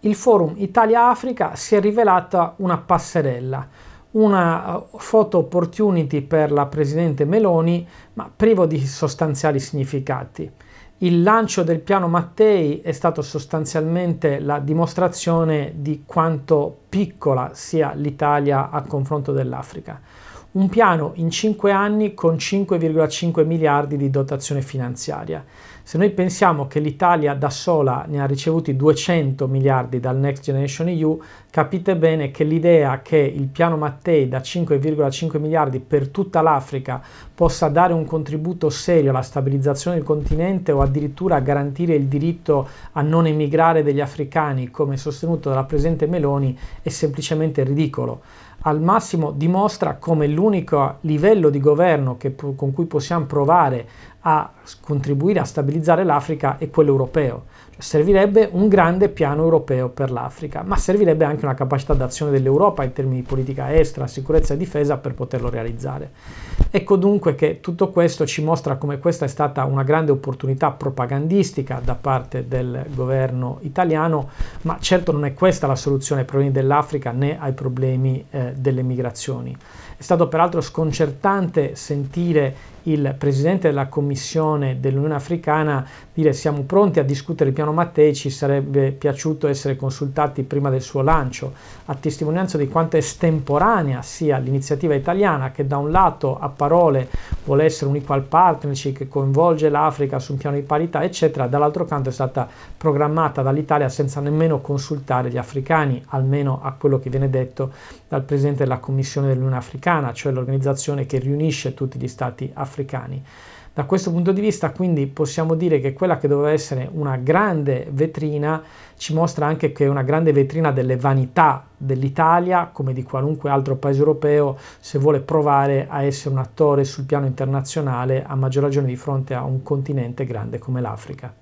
il forum Italia-Africa si è rivelata una passerella, una eh, photo opportunity per la Presidente Meloni, ma privo di sostanziali significati. Il lancio del piano Mattei è stato sostanzialmente la dimostrazione di quanto piccola sia l'Italia a confronto dell'Africa. Un piano in 5 anni con 5,5 miliardi di dotazione finanziaria. Se noi pensiamo che l'Italia da sola ne ha ricevuti 200 miliardi dal Next Generation EU, capite bene che l'idea che il piano Mattei da 5,5 miliardi per tutta l'Africa possa dare un contributo serio alla stabilizzazione del continente o addirittura garantire il diritto a non emigrare degli africani come sostenuto dalla presente Meloni è semplicemente ridicolo al massimo dimostra come l'unico livello di governo che, con cui possiamo provare a contribuire a stabilizzare l'Africa è quello europeo. Cioè, servirebbe un grande piano europeo per l'Africa, ma servirebbe anche una capacità d'azione dell'Europa in termini di politica estera, sicurezza e difesa per poterlo realizzare. Ecco dunque che tutto questo ci mostra come questa è stata una grande opportunità propagandistica da parte del governo italiano, ma certo non è questa la soluzione ai problemi dell'Africa né ai problemi eh, delle migrazioni. È stato peraltro sconcertante sentire il presidente della commissione dell'Unione Africana dire siamo pronti a discutere il piano Mattei, ci sarebbe piaciuto essere consultati prima del suo lancio, a testimonianza di quanto estemporanea sia l'iniziativa italiana che da un lato a parole vuole essere un equal partnership che coinvolge l'Africa su un piano di parità eccetera, dall'altro canto è stata programmata dall'Italia senza nemmeno consultare gli africani, almeno a quello che viene detto dal presidente della commissione dell'Unione Africana, cioè l'organizzazione che riunisce tutti gli stati africani africani. Da questo punto di vista quindi possiamo dire che quella che doveva essere una grande vetrina ci mostra anche che è una grande vetrina delle vanità dell'Italia, come di qualunque altro paese europeo, se vuole provare a essere un attore sul piano internazionale, a maggior ragione di fronte a un continente grande come l'Africa.